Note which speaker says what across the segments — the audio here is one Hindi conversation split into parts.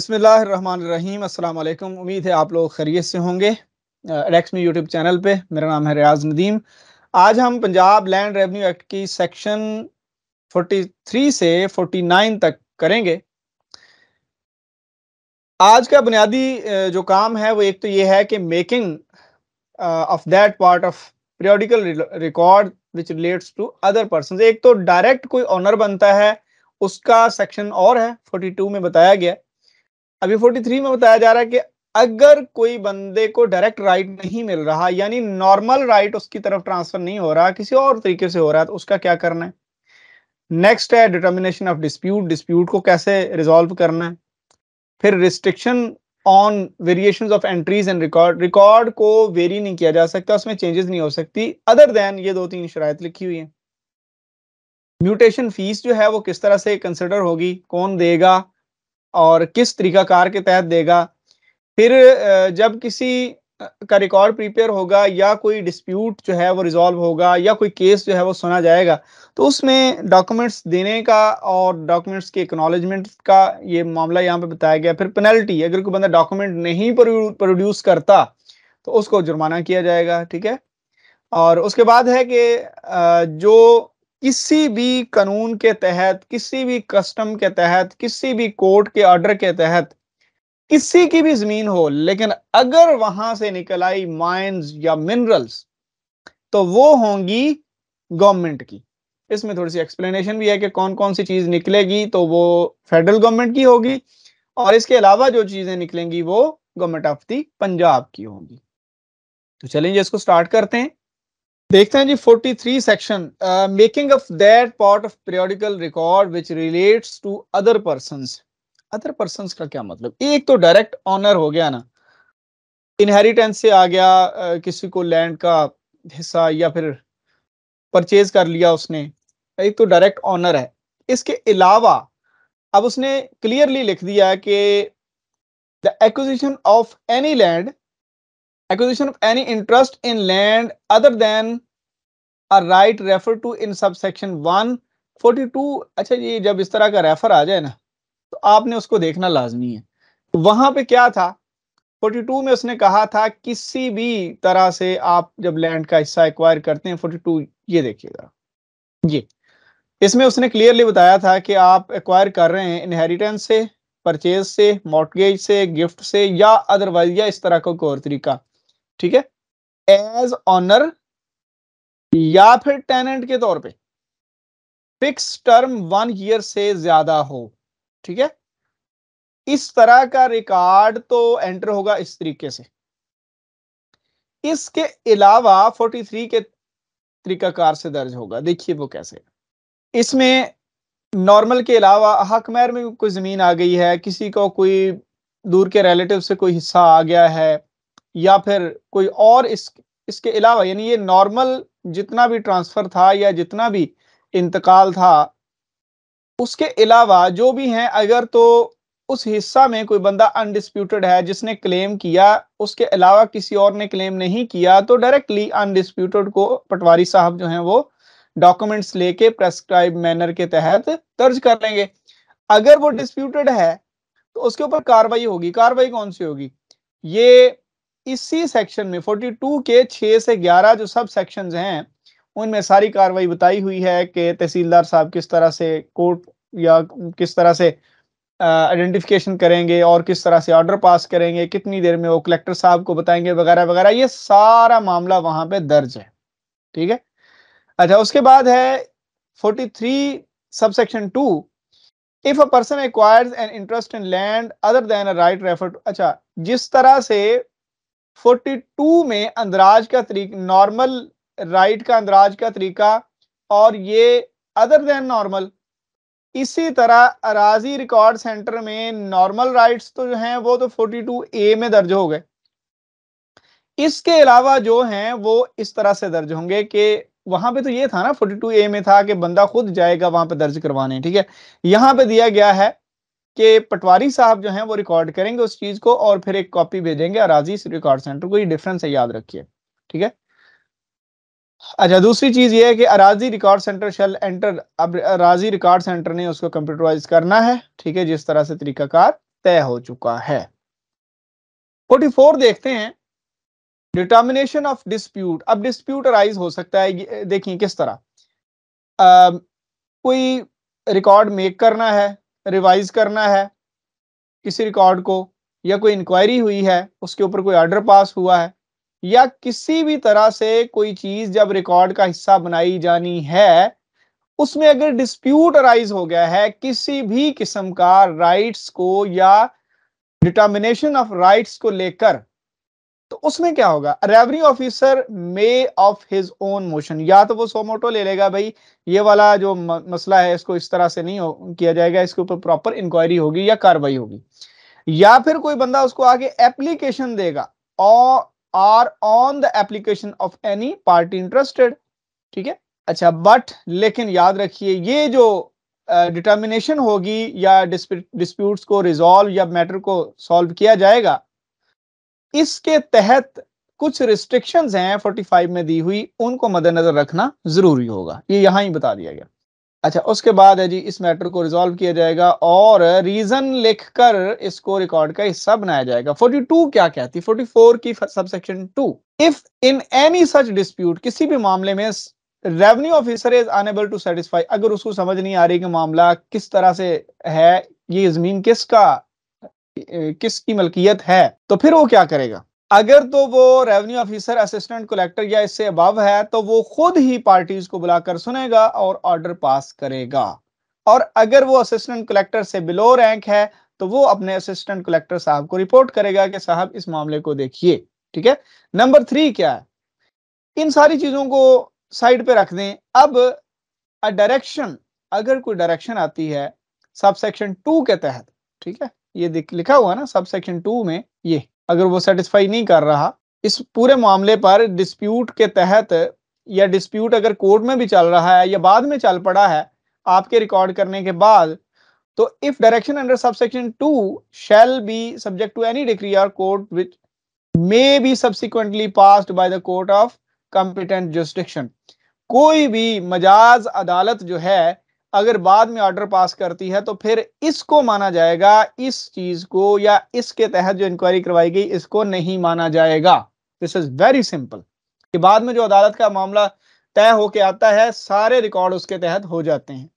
Speaker 1: बसमीम अल्लाम उम्मीद है आप लोग खैरियत से होंगे एलेक्स में यूट्यूब चैनल पे मेरा नाम है रियाज नदीम आज हम पंजाब लैंड रेवेन्यू एक्ट की सेक्शन 43 से 49 तक करेंगे आज का बुनियादी जो काम है वो एक तो ये है कि making of that part of periodical record which relates to other person एक तो डायरेक्ट कोई ऑनर बनता है उसका सेक्शन और है 42 में बताया गया है अभी 43 में बताया जा रहा है कि अगर कोई बंदे को डायरेक्ट राइट नहीं मिल रहा यानी नॉर्मल राइट उसकी तरफ ट्रांसफर नहीं हो रहा किसी और तरीके से हो रहा है तो उसका क्या करना है नेक्स्ट है डिटर्मिनेशन ऑफ डिस्प्यूट डिस्प्यूट को कैसे रिजोल्व करना है फिर restriction on variation of entries and record record को वेरी नहीं किया जा सकता उसमें चेंजेस नहीं हो सकती अदर देन ये दो तीन शराय लिखी हुई है म्यूटेशन फीस जो है वो किस तरह से कंसिडर होगी कौन देगा और किस तरीकाकार के तहत देगा फिर जब किसी का रिकॉर्ड प्रिपेयर होगा या कोई डिस्प्यूट जो है वो रिजॉल्व होगा या कोई केस जो है वो सुना जाएगा तो उसमें डॉक्यूमेंट्स देने का और डॉक्यूमेंट्स के एक्नॉलेजमेंट का ये मामला यहाँ पे बताया गया फिर पेनल्टी अगर कोई बंदा डॉक्यूमेंट नहीं प्रोड्यूस करता तो उसको जुर्माना किया जाएगा ठीक है और उसके बाद है कि जो किसी भी कानून के तहत किसी भी कस्टम के तहत किसी भी कोर्ट के ऑर्डर के तहत किसी की भी जमीन हो लेकिन अगर वहां से निकल आई माइंस या मिनरल्स तो वो होंगी गवर्नमेंट की इसमें थोड़ी सी एक्सप्लेनेशन भी है कि कौन कौन सी चीज निकलेगी तो वो फेडरल गवर्नमेंट की होगी और इसके अलावा जो चीजें निकलेंगी वो गवर्नमेंट ऑफ दी पंजाब की होंगी तो चलेंगे इसको स्टार्ट करते हैं देखते हैं जी 43 section making of that part of periodical record which relates to other person other person का क्या मतलब एक तो डायरेक्ट ऑनर हो गया ना इनहेरिटेंस से आ गया uh, किसी को लैंड का हिस्सा या फिर परचेज कर लिया उसने एक तो डायरेक्ट ऑनर है इसके अलावा अब उसने क्लियरली लिख दिया कि the acquisition of any land acquisition of any interest in land other than a right referred to in subsection 142 अच्छा ये जब इस तरह का रेफर आ जाए ना तो आपने उसको देखना लाजमी है तो वहां पे क्या था 42 में उसने कहा था किसी भी तरह से आप जब लैंड का हिस्सा एक्वायर करते हैं 42 ये देखिएगा ये इसमें उसने क्लियरली बताया था कि आप एक्वायर कर रहे हैं इनहेरिटेंस से परचेज से मॉर्टगेज से गिफ्ट से या अदरवाइज या इस तरह का को और तरीका ठीक है एज ऑनर या फिर टेनेंट के तौर पे फिक्स टर्म वन ईयर से ज्यादा हो ठीक है इस तरह का रिकॉर्ड तो एंटर होगा इस तरीके से इसके अलावा 43 के तरीकाकार से दर्ज होगा देखिए वो कैसे इसमें नॉर्मल के अलावा हकमैर में कोई ज़मीन आ गई है किसी को कोई दूर के रिलेटिव से कोई हिस्सा आ गया है या फिर कोई और इस इसके अलावा यानी ये नॉर्मल जितना भी ट्रांसफर था या जितना भी इंतकाल था उसके अलावा जो भी हैं अगर तो उस हिस्सा में कोई बंदा अनडिस्प्यूटेड है जिसने क्लेम किया उसके अलावा किसी और ने क्लेम नहीं किया तो डायरेक्टली अनडिस्प्यूटेड को पटवारी साहब जो हैं वो डॉक्यूमेंट्स लेके प्रेस्क्राइब मैनर के तहत दर्ज कर लेंगे अगर वो डिस्प्यूटेड है तो उसके ऊपर कार्रवाई होगी कार्रवाई कौन सी होगी ये इसी सेक्शन में 42 के 6 से 11 जो सब सेक्शन हैं उनमें सारी कार्रवाई बताई हुई है कि तहसीलदार साहब किस तरह से कोर्ट या किस तरह से आइडेंटिफिकेशन करेंगे और किस तरह से ऑर्डर पास करेंगे कितनी देर में वो कलेक्टर साहब को बताएंगे वगैरह वगैरह ये सारा मामला वहां पे दर्ज है ठीक है अच्छा उसके बाद है 43 three subsection two if a person acquires an interest in land other than a right refer अच्छा जिस तरह से 42 में अंदराज का तरीका नॉर्मल राइट का अंदराज का तरीका और ये अदर देन नॉर्मल इसी तरह अराजी रिकॉर्ड सेंटर में नॉर्मल राइट्स तो जो हैं वो तो 42 ए में दर्ज हो गए इसके अलावा जो हैं वो इस तरह से दर्ज होंगे कि वहां पे तो ये था ना 42 ए में था कि बंदा खुद जाएगा वहां पे दर्ज करवाने ठीक है यहां पे दिया गया है कि पटवारी साहब जो हैं वो रिकॉर्ड करेंगे उस चीज को और फिर एक कॉपी भेजेंगे अराजी रिकॉर्ड सेंटर को ये डिफरेंस है याद रखिए ठीक है अच्छा दूसरी चीज ये है कि अराजी रिकॉर्ड सेंटर शेल एंटर अब अराजी रिकॉर्ड सेंटर ने उसको कंप्यूटराइज करना है ठीक है जिस तरह से तरीकाकार तय हो चुका है 44 देखते हैं डिटर्मिनेशन ऑफ डिस्प्यूट अब डिस्प्यूट अराइज हो सकता है देखिए किस तरह आ, कोई रिकॉर्ड मेक करना है रिवाइज करना है किसी रिकॉर्ड को या कोई इंक्वायरी हुई है उसके ऊपर कोई ऑर्डर पास हुआ है या किसी भी तरह से कोई चीज जब रिकॉर्ड का हिस्सा बनाई जानी है उसमें अगर डिस्प्यूट अराइज हो गया है किसी भी किस्म का राइट्स को या डिटर्मिनेशन ऑफ राइट्स को लेकर तो उसमें क्या होगा revenue officer may of his own motion या तो वो सोमोटो ले लेगा भाई ये वाला जो मसला है इसको इस तरह से नहीं किया जाएगा इसके ऊपर प्रॉपर इंक्वायरी होगी या कार्रवाई होगी या फिर कोई बंदा उसको आगे एप्लीकेशन देगा और or on the application of any party interested ठीक है अच्छा बट लेकिन याद रखिए ये जो डिटर्मिनेशन uh, होगी या डिस्प्यूट्स को रिजॉल्व या मैटर को सॉल्व किया जाएगा इसके तहत कुछ रिस्ट्रिक्शंस हैं 45 में दी हुई उनको मद्देनजर रखना जरूरी होगा ये यहां ही बता दिया गया अच्छा उसके बाद है जी इस मैटर को रिजॉल्व किया जाएगा और रीजन लिखकर इसको रिकॉर्ड का हिस्सा बनाया जाएगा 42 क्या कहती 44 की subsection 2 if in any such dispute किसी भी मामले में revenue officer is unable to satisfy अगर उसको समझ नहीं आ रही कि मामला किस तरह से है ये जमीन किसका किसकी मलकियत है तो फिर वो क्या करेगा अगर तो वो रेवेन्यू ऑफिसर असिस्टेंट कलेक्टर या इससे अबव है तो वो खुद ही पार्टीज को बुलाकर सुनेगा और ऑर्डर पास करेगा और अगर वो असिस्टेंट कलेक्टर से बिलो रैंक है तो वो अपने असिस्टेंट कलेक्टर साहब को रिपोर्ट करेगा कि साहब इस मामले को देखिए ठीक है नंबर थ्री क्या है इन सारी चीजों को साइड पे रख दें अब डायरेक्शन अगर कोई डायरेक्शन आती है सबसेक्शन टू के तहत ठीक है ये लिखा हुआ ना सब सेक्शन टू में ये अगर वो सेटिस्फाई नहीं कर रहा इस पूरे मामले पर डिस्प्यूट के तहत या डिस्प्यूट अगर कोर्ट में भी चल रहा है या बाद में चल पड़ा है आपके रिकॉर्ड करने के बाद तो if direction under sub section two shall be subject to any decree और court which may be subsequently passed by the court of competent jurisdiction कोई भी मजाज अदालत जो है अगर बाद में ऑर्डर पास करती है तो फिर इसको माना जाएगा इस चीज को या इसके तहत जो इंक्वायरी करवाई गई इसको नहीं माना जाएगा दिस इज वेरी सिंपल कि बाद में जो अदालत का मामला तय होके आता है सारे रिकॉर्ड उसके तहत हो जाते हैं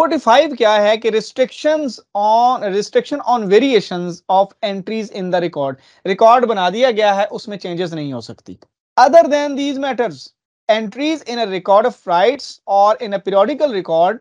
Speaker 1: 45 क्या है कि restrictions on restriction on variations of entries in the record record बना दिया गया है उसमें चेंजेस नहीं हो सकती other than these matters entries in a record of rights or in a periodical record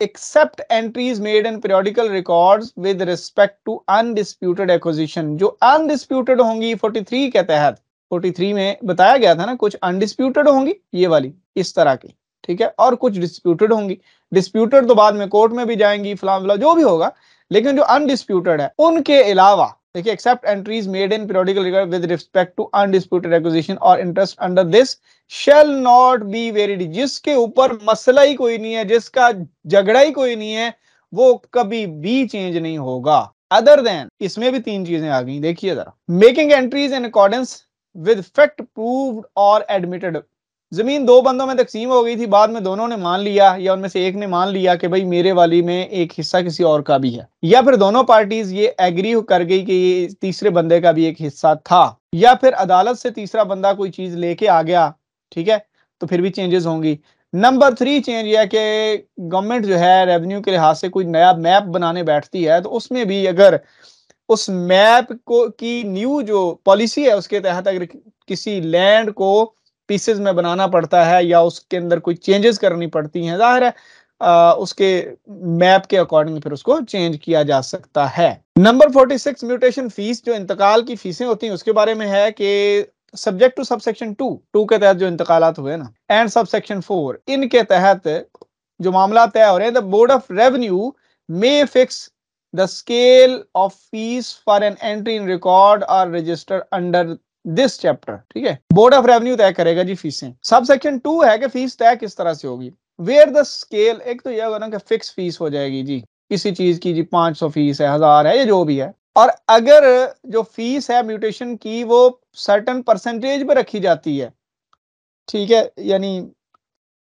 Speaker 1: except entries made in periodical records with respect to undisputed acquisition जो undisputed होंगी 43 के तहत 43 में बताया गया था ना कुछ undisputed होंगी ये वाली इस तरह की ठीक है और कुछ डिस्प्यूटेड होंगी डिस्प्यूटेड तो बाद में कोर्ट में भी जाएंगी फलाम फला जो भी होगा लेकिन जो अनडिस्प्यूटेड है उनके अलावा देखिए except entries made in periodical record with respect to undisputed acquisition और interest under this shall not be varied जिसके ऊपर मसला ही कोई नहीं है जिसका झगड़ा ही कोई नहीं है वो कभी भी चेंज नहीं होगा अदर देन इसमें भी तीन चीजें आ गई देखिए जरा making entries in accordance with fact proved और एडमिटेड जमीन दो बंदों में तकसीम हो गई थी बाद में दोनों ने मान लिया या उनमें से एक ने मान लिया कि भाई मेरे वाली में एक हिस्सा किसी और का भी है या फिर दोनों पार्टीज ये एग्री कर गई कि ये तीसरे बंदे का भी एक हिस्सा था या फिर अदालत से तीसरा बंदा कोई चीज लेके आ गया ठीक है तो फिर भी चेंजेस होंगी नंबर थ्री चेंज यह कि गवर्नमेंट जो है रेवेन्यू के लिहाज से कोई नया मैप बनाने बैठती है तो उसमें भी अगर उस मैप को की न्यू जो पॉलिसी है उसके तहत अगर किसी लैंड को पीसेज में बनाना पड़ता है या उसके अंदर कोई चेंजेस करनी पड़ती हैं जाहिर है आ, उसके मैप के अकॉर्डिंग फिर उसको चेंज किया जा सकता है नंबर 46 म्यूटेशन फीस जो इंतकाल की फीसें होती हैं उसके बारे में है कि subject to subsection two two के तहत जो इंतकाल हुए ना एंड सबसेक्शन फोर इनके तहत जो मामला तय हो रहे हैं the board of revenue may fix the scale of fees for an entry in record और रजिस्टर अंडर दिस चैप्टर ठीक है बोर्ड ऑफ रेवेन्यू तय करेगा जी फीसें सब सेक्शन टू है कि फीस तय किस तरह से होगी वेयर द स्केल एक तो यह होगा ना फिक्स फीस हो जाएगी जी किसी चीज की जी पांच सौ फीस है हजार है या जो भी है और अगर जो फीस है म्यूटेशन की वो सर्टन परसेंटेज पर रखी जाती है ठीक है यानी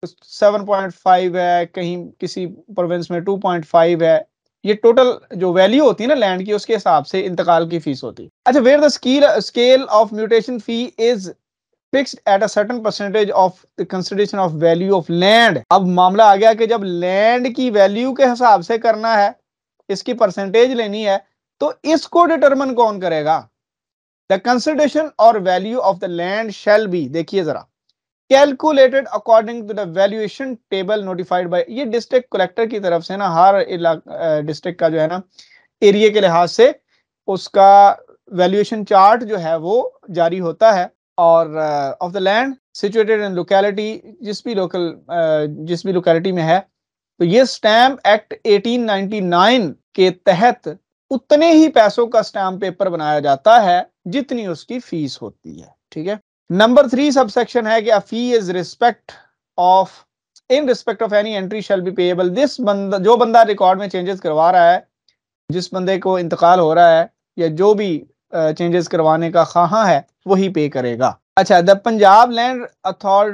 Speaker 1: सेवन पॉइंट फाइव है कहीं किसी प्रोविंस में टू पॉइंट फाइव है ये टोटल जो वैल्यू होती है ना लैंड की उसके हिसाब से इंतकाल की फीस होती है अच्छा where the scale scale of mutation fee is fixed at a percentage of consideration of value of land अब मामला आ गया कि जब लैंड की वैल्यू के हिसाब से करना है इसकी परसेंटेज लेनी है तो इसको डिटर्मन कौन करेगा द कंसिडरेशन और value of the land shall be देखिए जरा calculated according to the valuation table notified by ये डिस्ट्रिक्ट कलेक्टर की तरफ से ना हर डिस्ट्रिक्ट का जो है ना एरिया के लिहाज से उसका वैल्यूएशन चार्ट जो है वो जारी होता है और of the land situated in locality जिस भी लोकल uh, जिस भी लोकेलिटी में है तो ये स्टैम्प एक्ट 1899 के तहत उतने ही पैसों का स्टैम्प पेपर बनाया जाता है जितनी उसकी फीस होती है ठीक है नंबर थ्री सबसेक्शन है कि a fee is respect of in respect of any entry shall be payable this बंदा जो बंदा रिकॉर्ड में चेंजेस करवा रहा है जिस बंदे को इंतकाल हो रहा है या जो भी चेंजेस करवाने का खां है वही पे करेगा अच्छा द पंजाब लैंड अथॉर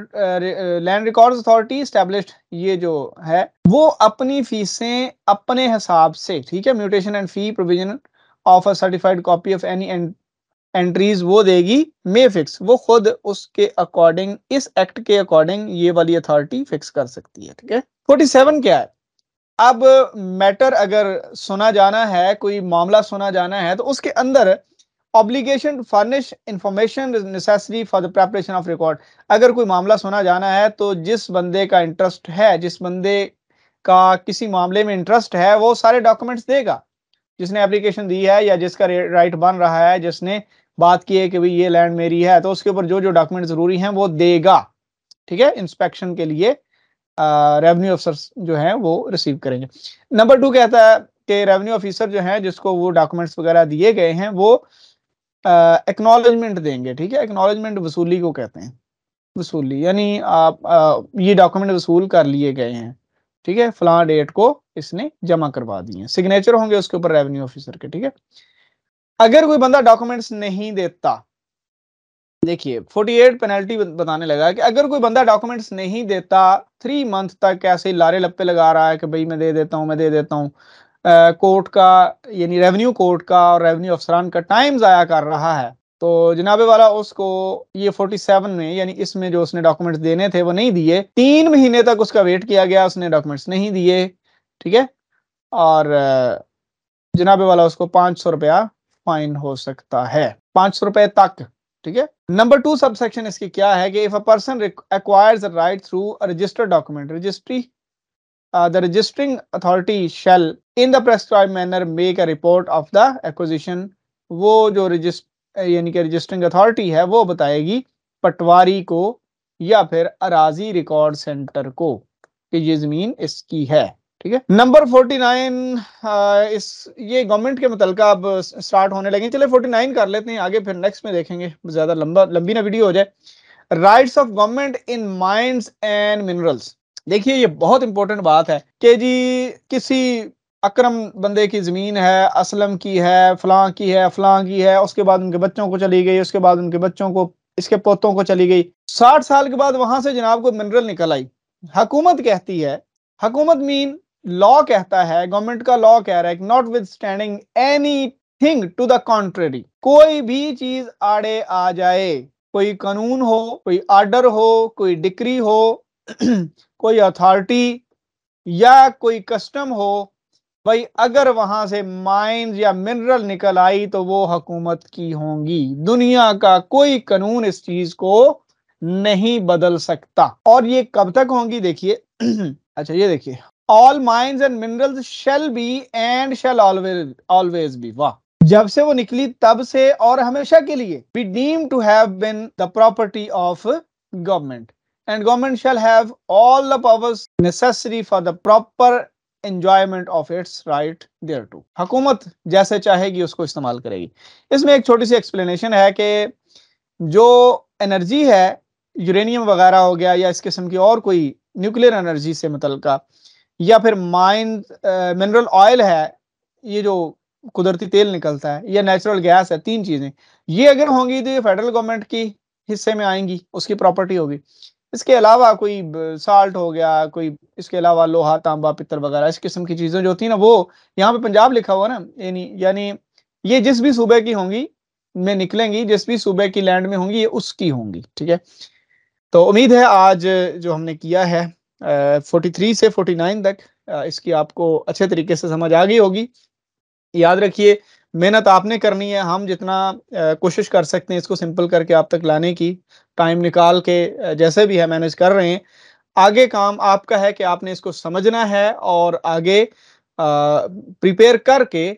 Speaker 1: लैंड रिकॉर्ड अथॉरिटी स्टैब्लिश ये जो है वो अपनी फीसें अपने हिसाब से ठीक है mutation and fee provision of a certified copy of any and entries वो देगी मे फिक्स वो खुद उसके अकॉर्डिंग इस एक्ट के अकॉर्डिंग ये वाली अथॉरिटी फिक्स कर सकती है ठीक है फोर्टी सेवन क्या है अब मैटर अगर सुना जाना है कोई मामला सुना जाना है तो उसके अंदर obligation to furnish information necessary for the preparation of record अगर कोई मामला सुना जाना है तो जिस बंदे का इंटरेस्ट है जिस बंदे का किसी मामले में इंटरेस्ट है वो सारे डॉक्यूमेंट्स देगा जिसने एप्लीकेशन दी है या जिसका राइट बन रहा है जिसने बात की है कि भाई ये लैंड मेरी है तो उसके ऊपर जो जो डॉक्यूमेंट जरूरी हैं वो देगा ठीक है इंस्पेक्शन के लिए रेवेन्यू अफसर जो है वो रिसीव करेंगे नंबर टू कहता है कि रेवेन्यू ऑफिसर जो है जिसको वो डॉक्यूमेंट्स वगैरह दिए गए हैं वो एक्नोलेजमेंट देंगे ठीक है एक्नोलेजमेंट वसूली को कहते हैं वसूली यानी आप आ, ये डॉक्यूमेंट वसूल कर लिए गए हैं ठीक है फला डेट को इसने जमा करवा दिए सिग्नेचर होंगे उसके ऊपर रेवेन्यू ऑफिसर के ठीक है अगर कोई बंदा डॉक्यूमेंट्स नहीं देता देखिए 48 पेनल्टी बताने लगा कि अगर कोई बंदा डॉक्यूमेंट्स नहीं देता थ्री मंथ तक ऐसे लारे लप्पे लगा रहा है कि भाई मैं दे देता हूँ मैं दे देता हूँ कोर्ट का यानी रेवेन्यू कोर्ट का और रेवेन्यू अफसरान का टाइम ज़ाया कर रहा है तो जनाबे वाला उसको ये 47 में यानी इसमें जो उसने डॉक्यूमेंट्स देने थे वो नहीं दिए तीन महीने तक उसका वेट किया गया उसने डॉक्यूमेंट्स नहीं दिए ठीक है और जनाबे वाला उसको पाँच सौ रुपया फाइन हो सकता है पांच सौ रुपए तक ठीक है नंबर टू सब सेक्शन इसकी क्या है कि if a person acquires right through registered document registry the registering authority shall in the prescribe manner make a report of the acquisition वो जो रजिस्ट यानी कि रजिस्टरिंग अथॉरिटी है वो बताएगी पटवारी को या फिर अराजी रिकॉर्ड सेंटर को कि ये ज़मीन इसकी है ठीक है नंबर 49 uh, इस ये गवर्नमेंट के मतलब अब स्टार्ट होने लगे चले 49 कर लेते हैं आगे फिर नेक्स्ट में देखेंगे ज्यादा लंबा लंबी ना वीडियो हो जाए rights of government in mines and minerals देखिए ये बहुत इंपॉर्टेंट बात है कि जी किसी अक्रम बंदे की ज़मीन है असलम की है फलां की है फलां की है उसके बाद उनके बच्चों को चली गई उसके बाद उनके बच्चों को इसके पोतों को चली गई साठ साल के बाद वहां से जनाब को मिनरल निकल आई हकूमत कहती है हकूमत मीन लॉ कहता है गवर्नमेंट का लॉ कह रहा है notwithstanding anything to the contrary कोई भी चीज आड़े आ जाए कोई कानून हो कोई आर्डर हो कोई डिक्री हो कोई अथॉरिटी या कोई कस्टम हो भाई अगर वहां से माइंस या मिनरल निकल आई तो वो हकूमत की होंगी दुनिया का कोई कानून इस चीज को नहीं बदल सकता और ये कब तक होंगी देखिए अच्छा ये देखिए all mines and minerals shall be and shall always always be वाह जब से वो निकली तब से और हमेशा के लिए be deemed to have been the property of government and government shall have all the powers necessary for the proper enjoyment of its right thereto हुकूमत जैसे चाहेगी उसको इस्तेमाल करेगी इसमें एक छोटी सी एक्सप्लेनेशन है कि जो एनर्जी है यूरेनियम वगैरह हो गया या इस किस्म की और कोई न्यूक्लियर एनर्जी से मुतलका या फिर माइन मिनरल ऑयल है ये जो कुदरती तेल निकलता है या नेचुरल गैस है तीन चीजें ये अगर होंगी तो ये फेडरल गवर्नमेंट की हिस्से में आएंगी उसकी प्रॉपर्टी होगी इसके अलावा कोई साल्ट हो गया कोई इसके अलावा लोहा तांबा पित्तल वगैरह इस किस्म की चीजें जो होती ना वो यहाँ पे पंजाब लिखा हुआ ना यानी यानी ये जिस भी सूबे की होंगी में निकलेंगी जिस भी सूबे की लैंड में होंगी ये उसकी होंगी ठीक है तो उम्मीद है आज जो हमने किया है फोर्टी uh, थ्री से फोर्टी नाइन तक uh, इसकी आपको अच्छे तरीके से समझ आ गई होगी याद रखिए मेहनत आपने करनी है हम जितना uh, कोशिश कर सकते हैं इसको सिंपल करके आप तक लाने की टाइम निकाल के जैसे भी है मैनेज कर रहे हैं आगे काम आपका है कि आपने इसको समझना है और आगे प्रिपेयर करके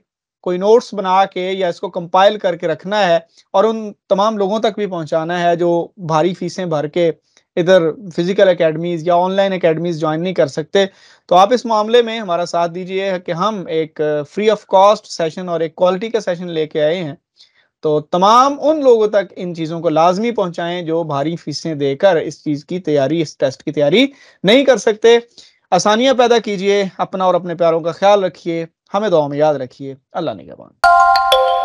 Speaker 1: कोई नोट्स बना के या इसको कंपाइल करके रखना है और उन तमाम लोगों तक भी पहुंचाना है जो भारी फीसें भर के इधर फिजिकल एकेडमीज या ऑनलाइन एकेडमीज ज्वाइन नहीं कर सकते तो आप इस मामले में हमारा साथ दीजिए कि हम एक फ्री ऑफ कॉस्ट सेशन और एक क्वालिटी का सेशन लेके आए हैं तो तमाम उन लोगों तक इन चीज़ों को लाजमी पहुंचाएं जो भारी फीसें देकर इस चीज़ की तैयारी इस टेस्ट की तैयारी नहीं कर सकते आसानियाँ पैदा कीजिए अपना और अपने प्यारों का ख्याल रखिए हमें दुआ में याद रखिए अल्लाह ने